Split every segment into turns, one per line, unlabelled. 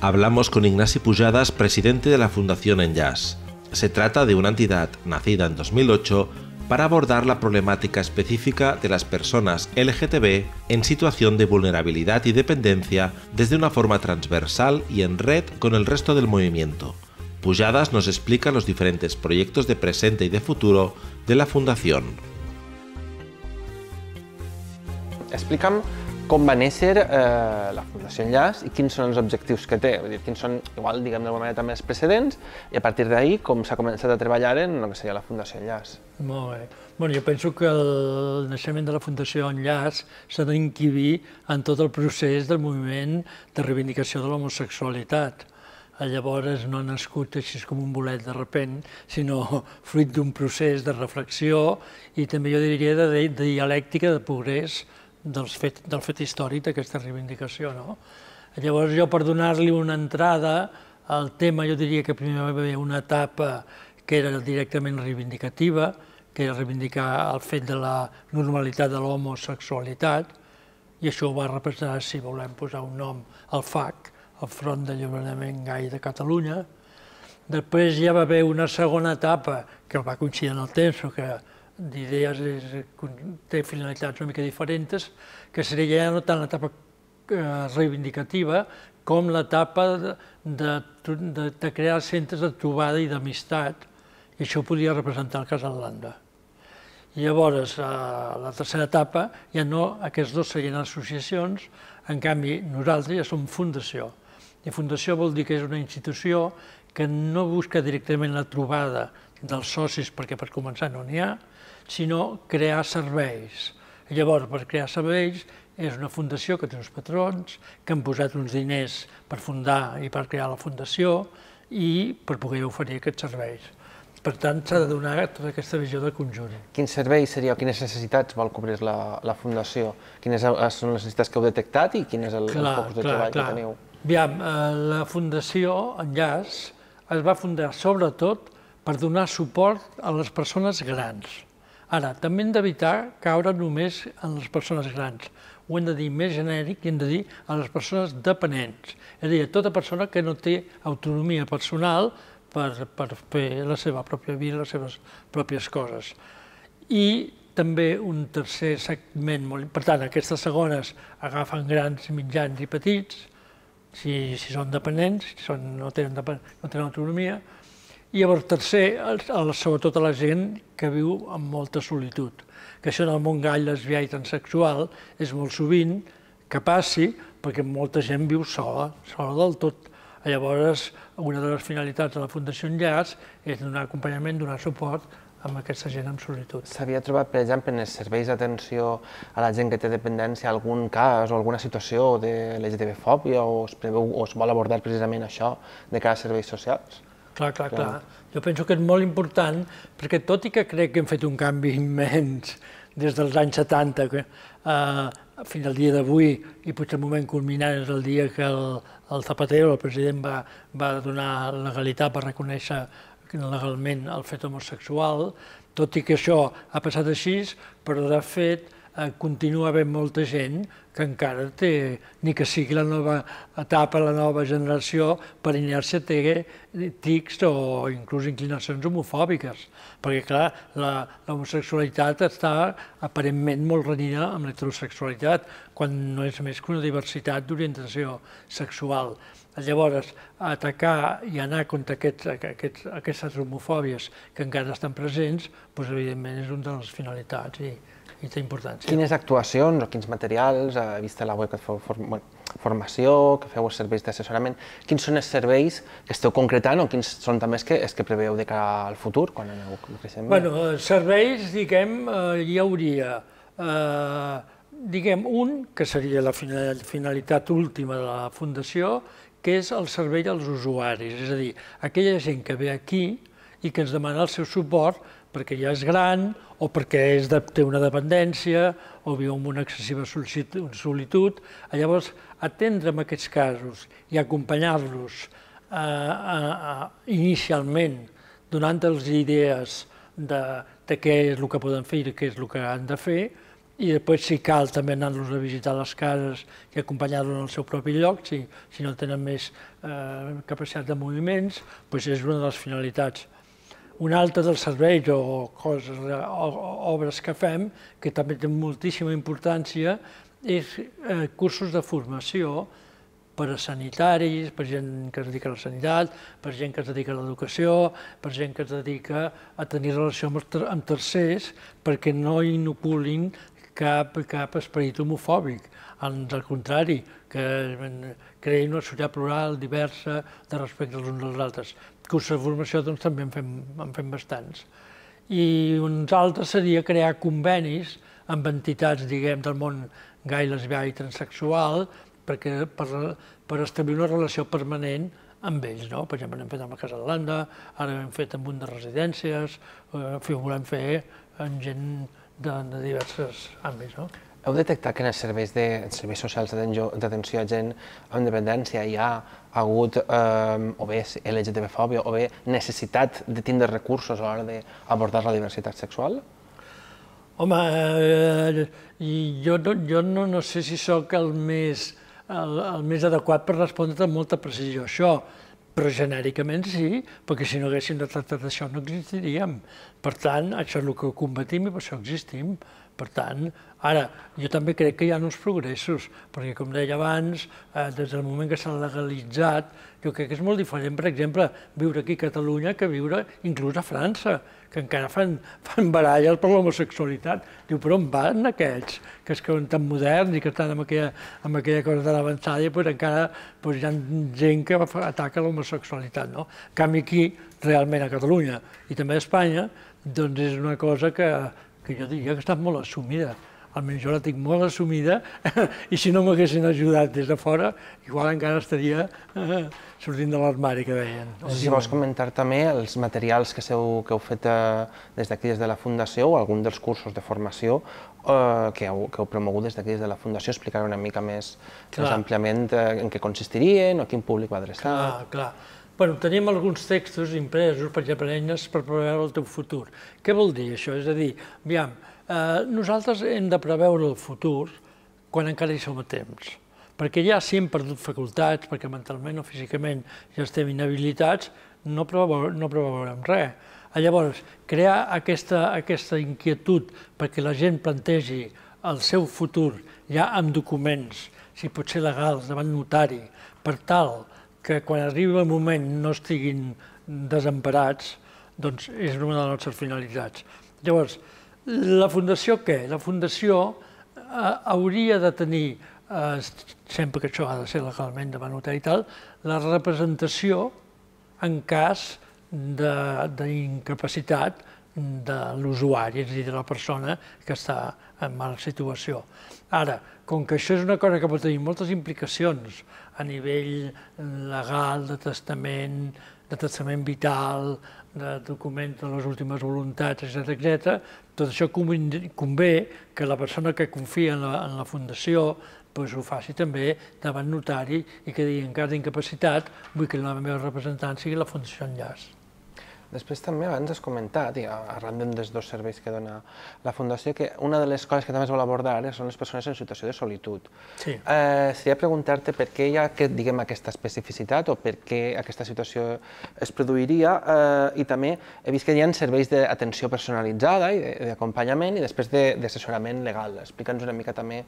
hablamos con Ignacio Pujadas, presidente de la Fundación En Se trata de una entidad nacida en 2008 para abordar la problemática específica de las personas LGTB en situación de vulnerabilidad y dependencia desde una forma transversal y en red con el resto del movimiento. Pujadas nos explica los diferentes proyectos de presente y de futuro de la Fundación. com va néixer eh, la Fundació Enllaç i quins són els objectius que té, vull dir, quins són, igual, diguem d'alguna manera, també els precedents, i a partir d'ahir com s'ha començat a treballar en el que seria la Fundació Enllaç.
Molt bé. Bueno, jo penso que el naixement de la Fundació Enllaç s'ha d'inquivir en tot el procés del moviment de reivindicació de l'homosexualitat llavors no ha nascut així com un bolet de repent, sinó fruit d'un procés de reflexió i també jo diria de dialèctica de progrés dels fet, del fet històric d'aquesta reivindicació. No? Llavors jo per donar-li una entrada al tema, jo diria que primer va haver una etapa que era directament reivindicativa, que era reivindicar el fet de la normalitat de l'homosexualitat, i això ho va representar, si volem posar un nom, al FAC, el Front de Lliurament Gai de Catalunya. Després ja va haver una segona etapa, que va coincidir en el temps, que d'idees té finalitats una mica diferents, que seria ja no tant l'etapa eh, reivindicativa com l'etapa de, de, de crear centres de trobada i d'amistat, i això podia representar el cas d'Holanda. Llavors, a eh, la tercera etapa, ja no, aquests dos serien associacions, en canvi, nosaltres ja som fundació. I fundació vol dir que és una institució que no busca directament la trobada dels socis, perquè per començar no n'hi ha, sinó crear serveis. Llavors, per crear serveis, és una fundació que té uns patrons, que han posat uns diners per fundar i per crear la fundació i per poder oferir aquests serveis. Per tant, s'ha de donar tota aquesta visió de conjunt.
Quins serveis seria, quines necessitats vol cobrir la, la Fundació? Quines eh, són les necessitats que heu detectat i quin és el, clar, el focus de clar, treball clar. que teniu?
Aviam, eh, la Fundació Enllaç es va fundar sobretot per donar suport a les persones grans Ara, també hem d'evitar caure només en les persones grans. Ho hem de dir més genèric i hem de dir a les persones dependents. És a dir, a tota persona que no té autonomia personal per, per fer la seva pròpia vida, les seves pròpies coses. I també un tercer segment molt Per tant, aquestes segones agafen grans, mitjans i petits, si, si són dependents, si són, no, tenen, no tenen autonomia, i el tercer, sobretot a la gent que viu amb molta solitud, que això en el món gall, lesbià i transsexual és molt sovint que passi, perquè molta gent viu sola, sola del tot. Llavors, una de les finalitats de la Fundació Enllaç és donar acompanyament, donar suport amb aquesta gent amb solitud.
S'havia trobat, per exemple, en els serveis d'atenció a la gent que té dependència algun cas o alguna situació de l'LGTB-fòbia o es preveu o es vol abordar precisament això de cara servei serveis socials?
Clar, clar, clar, Jo penso que és molt important perquè tot i que crec que hem fet un canvi immens des dels anys 70 eh, fins al dia d'avui i potser el moment culminant és el dia que el, el Zapatero, el president, va, va donar legalitat, per reconèixer legalment el fet homosexual, tot i que això ha passat així, però de fet Eh, continua havent molta gent que encara té, ni que sigui la nova etapa, la nova generació, per inèrcia té tics o inclús inclinacions homofòbiques, perquè clar, l'homosexualitat està aparentment molt renyida amb l'heterosexualitat, quan no és més que una diversitat d'orientació sexual. Llavors, atacar i anar contra aquests, aquests, aquestes homofòbies que encara estan presents, doncs, evidentment és una de les finalitats. I, i té importància. Quines
actuacions o quins materials, eh, a vista la web que feu formació, que feu els serveis d'assessorament, quins són els serveis que esteu concretant o quins són també els que, els que preveieu de cara al futur, quan aneu creixent? Bueno,
serveis, diguem, eh, hi hauria, eh, diguem, un, que seria la finalitat última de la Fundació, que és el servei als usuaris, és a dir, aquella gent que ve aquí i que ens demana el seu suport perquè ja és gran o perquè és de, té una dependència o viu amb una excessiva solitud. Llavors, atendre en aquests casos i acompanyar-los eh, eh, eh, inicialment, donant-los idees de, de què és el que poden fer i què és el que han de fer, i després, si cal, també anar-los a visitar les cases i acompanyar-los en el seu propi lloc, si, si no tenen més eh, capacitat de moviments, doncs és una de les finalitats. Un altre dels serveis o coses, o, obres que fem, que també té moltíssima importància, és eh, cursos de formació per a sanitaris, per gent que es dedica a la sanitat, per gent que es dedica a l'educació, per gent que es dedica a tenir relació amb, ter amb tercers perquè no inoculin cap, cap esperit homofòbic. al contrari, que eh, creïn una societat plural, diversa, de respecte als uns als altres curs de formació doncs, també en fem, en fem bastants. I uns altres seria crear convenis amb entitats, diguem, del món gai, lesbià i transexual, perquè, per, per establir una relació permanent amb ells, no? Per exemple, hem fet amb la Casa d'Holanda, ara hem fet amb un de residències, eh, ho volem fer amb gent de, de diversos àmbits, no?
Heu detectat que en els serveis, de, els serveis socials d'atenció a gent amb dependència hi ha hagut eh, o bé LGTB-fòbia o bé necessitat de tindre recursos a l'hora d'abordar la diversitat sexual?
Home, eh, jo, no, jo no, no sé si sóc el més, el, el més adequat per respondre amb molta precisió a això, però genèricament sí, perquè si no haguéssim de tractar d'això no existiríem. Per tant, això és el que combatim i per això existim. Per tant, ara, jo també crec que hi ha uns progressos, perquè com deia abans, eh, des del moment que s'ha legalitzat, jo crec que és molt diferent, per exemple, viure aquí a Catalunya que viure inclús a França, que encara fan, fan baralles per l'homosexualitat. Diu, però on van aquests, que es creuen tan moderns i que estan amb aquella, amb aquella cosa tan avançada, i pues, encara pues, hi ha gent que ataca l'homosexualitat, no? En canvi aquí, realment a Catalunya i també a Espanya, doncs és una cosa que que jo diria que està molt assumida, almenys jo la tinc molt assumida, i si no m'haguessin ajudat des de fora, igual encara estaria sortint de l'armari, que deien. No sé si vols
comentar també els materials que, seu, que heu fet eh, des d'aquí, des de la Fundació, o algun dels cursos de formació eh, que, heu, que heu promogut des d'aquí, des de la Fundació, explicar una mica més, més àmpliament eh, en què consistirien o a quin públic va adreçar.
Clar, clar. Bueno, tenim alguns textos impresos, per aprenes per preveure el teu futur. Què vol dir això? És a dir, aviam, eh, nosaltres hem de preveure el futur quan encara hi som a temps, perquè ja si hem perdut facultats, perquè mentalment o físicament ja estem inhabilitats, no, preveu, no preveurem res. Llavors, crear aquesta, aquesta inquietud perquè la gent plantegi el seu futur ja amb documents, si pot ser legals, davant notari, per tal que quan arribi el moment no estiguin desemparats, doncs és una de les nostres finalitats. Llavors, la Fundació què? La Fundació eh, hauria de tenir, eh, sempre que això ha de ser legalment demanut i tal, la representació en cas d'incapacitat de l'usuari, és a dir, de la persona que està en mala situació. Ara, com que això és una cosa que pot tenir moltes implicacions a nivell legal, de testament, de testament vital, de document de les últimes voluntats, etc etc. tot això convé que la persona que confia en la, en la fundació doncs ho faci també davant notari i que digui en cas d'incapacitat vull que la meva representant sigui la Fundació Enllaç.
Després també abans has comentat, i arran d'un dels dos serveis que dona la Fundació, que una de les coses que també es vol abordar són les persones en situació de solitud. Sí. Eh, seria preguntar-te per què hi ha aquest, diguem, aquesta especificitat o per què aquesta situació es produiria eh, i també he vist que hi ha serveis d'atenció personalitzada i d'acompanyament i després d'assessorament legal. Explica'ns una mica també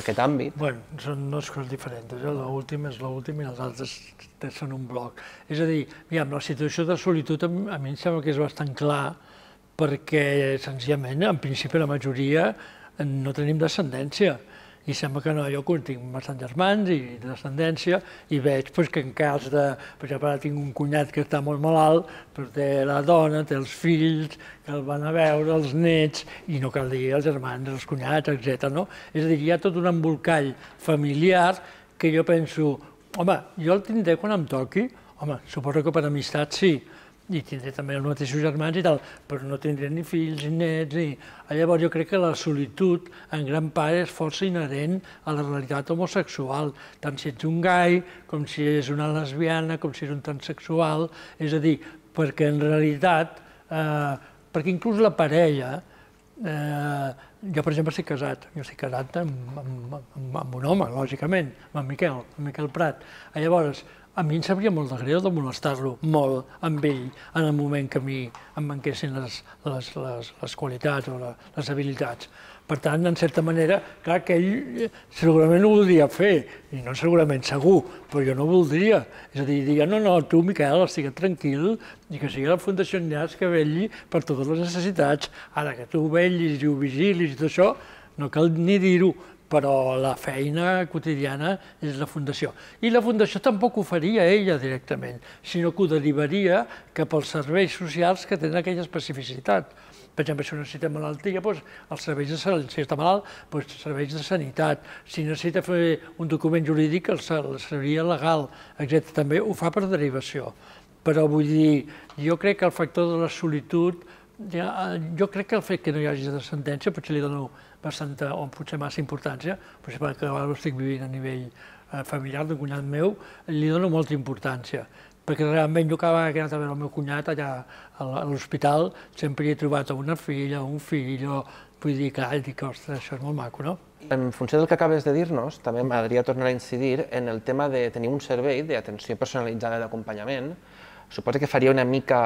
aquest àmbit.
Bueno, són dues coses diferents. Eh? L'última és l'última i les altres són un bloc. És a dir, amb la situació de solitud a mi em sembla que és bastant clar perquè, senzillament, en principi la majoria no tenim descendència i sembla que no, jo tinc bastants germans i descendència, i veig pues, que en cas de, per exemple, tinc un cunyat que està molt malalt, però té la dona, té els fills, que el van a veure, els nets, i no cal dir els germans, els cunyats, etc. No? És a dir, hi ha tot un embolcall familiar que jo penso, home, jo el tindré quan em toqui, home, suposo que per amistat sí, i tindré també els mateixos germans i tal, però no tindré ni fills ni nets. Ni... Llavors jo crec que la solitud en gran part és força inherent a la realitat homosexual, tant si ets un gai, com si és una lesbiana, com si és un transexual, és a dir, perquè en realitat, eh, perquè inclús la parella, eh, jo, per exemple, estic casat, jo estic casat amb, amb, amb, amb un home, lògicament, amb en Miquel, amb Miquel Prat. Llavors, a mi em sabria molt de greu de molestar-lo molt amb ell en el moment que a mi em manquessin les, les, les, les qualitats o la, les habilitats. Per tant, en certa manera, clar que ell eh, segurament ho voldria fer, i no segurament segur, però jo no voldria. És a dir, diria, no, no, tu, Miquel, estigui tranquil, i que sigui la Fundació Enllaç que velli per totes les necessitats. Ara que tu vellis i ho vigilis i tot això, no cal ni dir-ho, però la feina quotidiana és la Fundació. I la Fundació tampoc ho faria ella directament, sinó que ho derivaria cap als serveis socials que tenen aquella especificitat. Per exemple, si necessita malaltia, doncs els serveis de salut, si està malalt, doncs serveis de sanitat. Si necessita fer un document jurídic, el seria legal, etc. També ho fa per derivació. Però vull dir, jo crec que el factor de la solitud, ja, eh, jo crec que el fet que no hi hagi descendència potser li dono bastant, o potser massa importància, exemple, que ara ho estic vivint a nivell eh, familiar d'un cunyat meu, li dono molta importància, perquè realment jo acabava que anava a veure el meu cunyat allà a l'hospital sempre hi he trobat una filla, un fill, vull dir, clar, dic, ostres, això és molt maco, no?
En funció del que acabes de dir-nos, també m'agradaria tornar a incidir en el tema de tenir un servei d'atenció personalitzada d'acompanyament. Suposo que faria una mica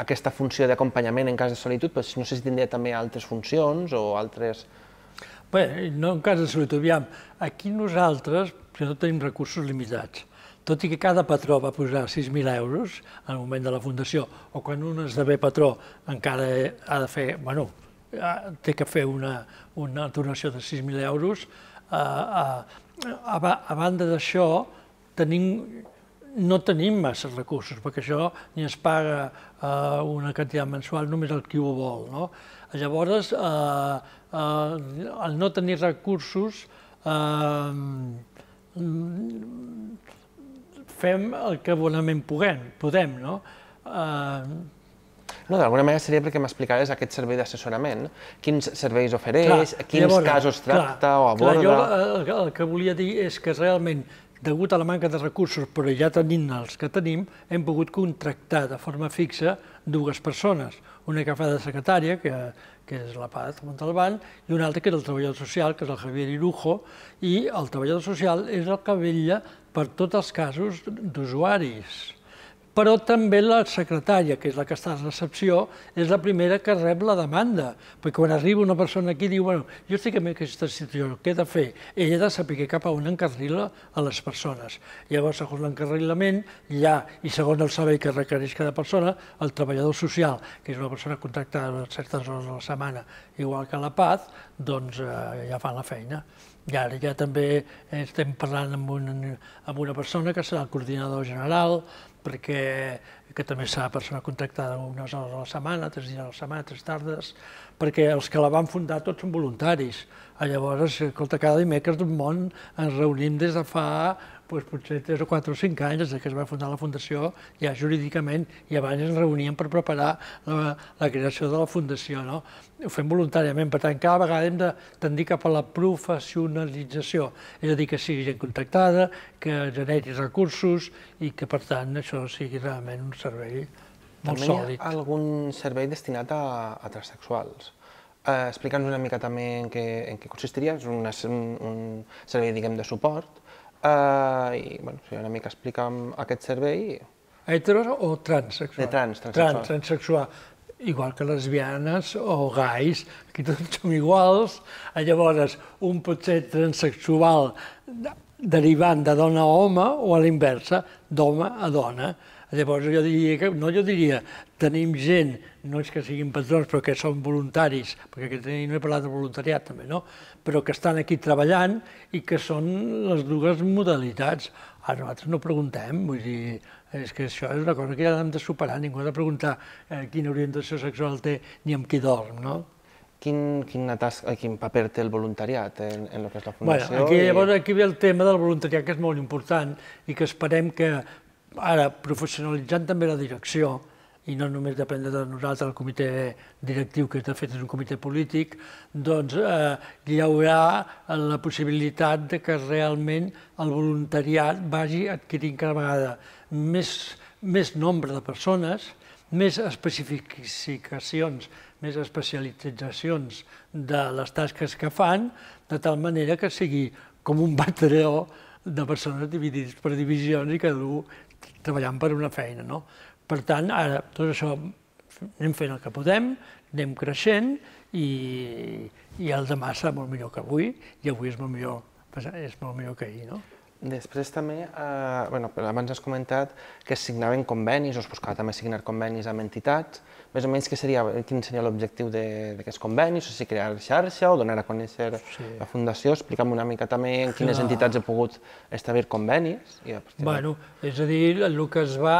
aquesta funció d'acompanyament en cas de solitud, però no sé si tindria també altres funcions o altres
Bé, no en cas de salut, aviam, aquí nosaltres que no tenim recursos limitats. Tot i que cada patró va posar 6.000 euros en el moment de la fundació, o quan un esdevé patró encara ha de fer, bueno, té que fer una, una donació de 6.000 euros, eh, eh, a, a, a, a banda d'això tenim no tenim massa recursos, perquè això ni es paga eh, una quantitat mensual només el qui ho vol. No? Llavors, eh, eh, el no tenir recursos eh, fem el que bonament puguem, podem. No? Eh, no, d'alguna manera seria perquè
m'explicaves aquest servei d'assessorament, quins serveis ofereix, clar, quins llavors, casos tracta clar, o aborda...
Clar, jo el, el que volia dir és que realment degut a la manca de recursos, però ja tenint els que tenim, hem pogut contractar de forma fixa dues persones, una que fa de secretària, que, que és la Paz Montalbán, i una altra que és el treballador social, que és el Javier Irujo, i el treballador social és el que vella per tots els casos d'usuaris però també la secretària, que és la que està a recepció, és la primera que rep la demanda, perquè quan arriba una persona aquí diu, bueno, jo estic en aquesta situació, què he de fer? Ella ha de saber cap a on encarrila a les persones. Llavors, segons l'encarrilament, ja, i segons el servei que requereix cada persona, el treballador social, que és una persona contractada a certes hores de la setmana, igual que la Paz, doncs eh, ja fan la feina. I ara ja també estem parlant amb, un, amb una persona que serà el coordinador general, perquè que també s'ha persona contactada unes hores a la setmana, tres dies a la setmana, tres tardes, perquè els que la van fundar tots són voluntaris. Llavors, escolta, cada dimecres d'un món ens reunim des de fa doncs potser 3 o 4 o 5 anys des que es va fundar la Fundació, ja jurídicament, i abans ens reuníem per preparar la, la creació de la Fundació. No? Ho fem voluntàriament, per tant, cada vegada hem de tendir cap a la professionalització, és a dir, que sigui gent contactada, que generi recursos i que, per tant, això sigui realment un servei molt també sòlid.
També hi ha algun servei destinat a, a transsexuals. Eh, Explica'ns una mica també en què, en què consistiria. És un, un servei, diguem, de suport, Uh, I bueno, si una mica explica'm aquest
servei. Heteros o transsexual? De trans, transsexual. Trans, transsexual. Igual que lesbianes o gais, aquí tots som iguals. Eh, llavors, un pot ser transsexual derivant de dona a home o a l'inversa, d'home a dona. Llavors jo diria que, no jo diria, tenim gent, no és que siguin patrons, però que són voluntaris, perquè que tenim, no he parlat de voluntariat també, no? però que estan aquí treballant i que són les dues modalitats. A nosaltres no preguntem, vull dir, és que això és una cosa que ja l'hem de superar, ningú ha de preguntar eh, quina orientació sexual té ni amb qui dorm, no?
Quin, quina tasca, eh, quin paper té el voluntariat en, en el que és la Fundació? Bueno, aquí, llavors
aquí ve el tema del voluntariat, que és molt important i que esperem que ara, professionalitzant també la direcció, i no només depèn de nosaltres, el comitè directiu, que de fet és un comitè polític, doncs eh, hi haurà la possibilitat de que realment el voluntariat vagi adquirint cada vegada més, més nombre de persones, més especificacions més especialitzacions de les tasques que fan, de tal manera que sigui com un batereó de persones dividits per divisions i cada un treballant per una feina. No? Per tant, ara tot això anem fent el que podem, anem creixent i, i el demà serà molt millor que avui i avui és molt millor, és molt millor que ahir. No?
Després també, eh, bueno, abans has comentat que es signaven convenis, o es buscava també signar convenis amb entitats, més o menys que seria, quin seria l'objectiu d'aquests convenis, o sigui, crear xarxa o donar a conèixer sí. la fundació, explica'm una mica també en quines ah. entitats he pogut establir convenis. I a
partir bueno, és a dir, el que es va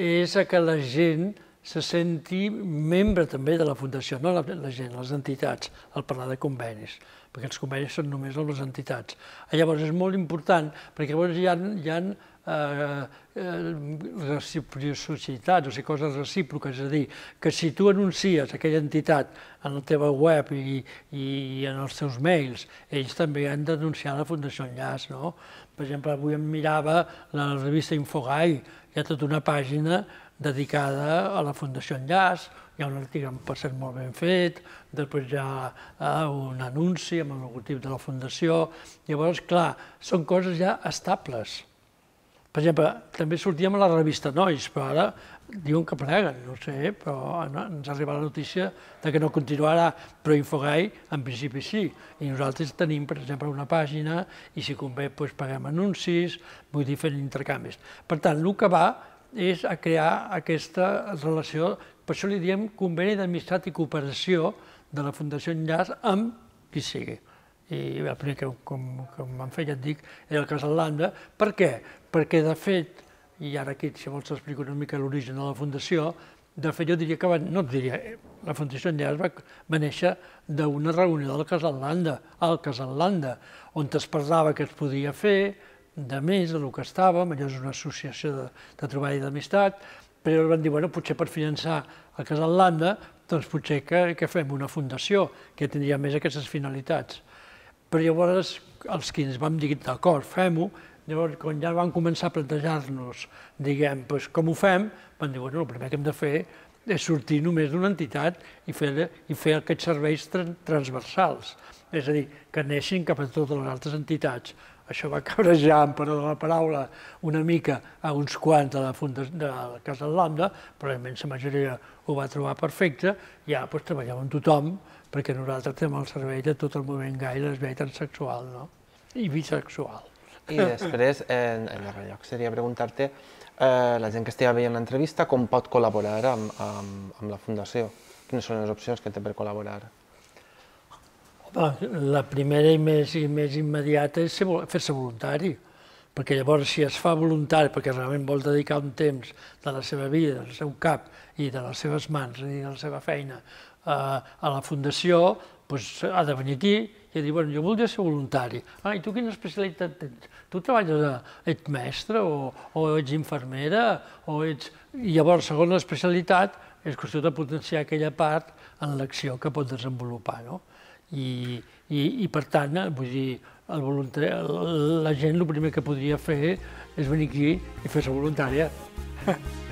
és a que la gent se senti membre també de la fundació, no la, la gent, les entitats, al parlar de convenis perquè els convenis són només amb les entitats. Llavors és molt important, perquè llavors hi ha, hi ha eh, eh o sigui, coses recíproques, és a dir, que si tu anuncies aquella entitat en la teva web i, i en els teus mails, ells també han d'anunciar la Fundació Enllaç, no? Per exemple, avui em mirava la revista Infogai, hi ha tota una pàgina dedicada a la Fundació Enllaç, hi ha un article amb percent molt ben fet, després hi ha eh, un anunci amb el logotip de la Fundació, llavors, clar, són coses ja estables. Per exemple, també sortíem a la revista Nois, però ara diuen que pleguen, no sé, però ens arriba la notícia de que no continuarà, però Infogai en principi sí. I nosaltres tenim, per exemple, una pàgina i si convé doncs, paguem anuncis, vull dir, fent intercanvis. Per tant, el que va és a crear aquesta relació per això li diem conveni d'amistat i cooperació de la Fundació Enllaç amb qui sigui. I el primer que, com, com em feia, et dic, era el cas Landa. Per què? Perquè, de fet, i ara aquí, si vols, t'explico una mica l'origen de la Fundació, de fet, jo diria que va, no diria, la Fundació Enllaç va, va néixer d'una reunió del Casalanda, al Casalanda, on es parlava que es podia fer, de més, del lo que estàvem, allò és una associació de, de treball i d'amistat, però van dir, bueno, potser per finançar el Casal Casalanda, doncs potser que, que fem una fundació que tindria més aquestes finalitats. Però llavors els que ens vam dir, d'acord, fem-ho, llavors quan ja van començar a plantejar-nos, diguem, doncs, com ho fem, van dir, bueno, el primer que hem de fer és sortir només d'una entitat i fer, i fer aquests serveis transversals, és a dir, que neixin cap a totes les altres entitats, això va cabrejar, ja, perdó la paraula, una mica a uns quants de la funda de la Casa del Lambda, però la immensa majoria ho va trobar perfecte, ja doncs, treballava amb tothom, perquè nosaltres tenim el servei de tot el moment gai, l'esbei transsexual, no? I bisexual. I després,
eh, en, en darrer lloc, seria preguntar-te, eh, la gent que estigui veient l'entrevista, com pot col·laborar amb, amb, amb la Fundació? Quines són les opcions que té per col·laborar?
Ah, la primera i més, i més immediata és fer-se voluntari, perquè llavors si es fa voluntari, perquè realment vol dedicar un temps de la seva vida, del seu cap i de les seves mans i de la seva feina eh, a la fundació, doncs ha de venir aquí i dir, bueno, jo voldria ser voluntari. Ah, i tu quina especialitat tens? Tu treballes, a, ets mestre o, o ets infermera o ets... I llavors, segons l'especialitat, és qüestió de potenciar aquella part en l'acció que pot desenvolupar, no? I, i, i per tant, eh, vull dir, el voluntari, la gent el primer que podria fer és venir aquí i fer-se voluntària.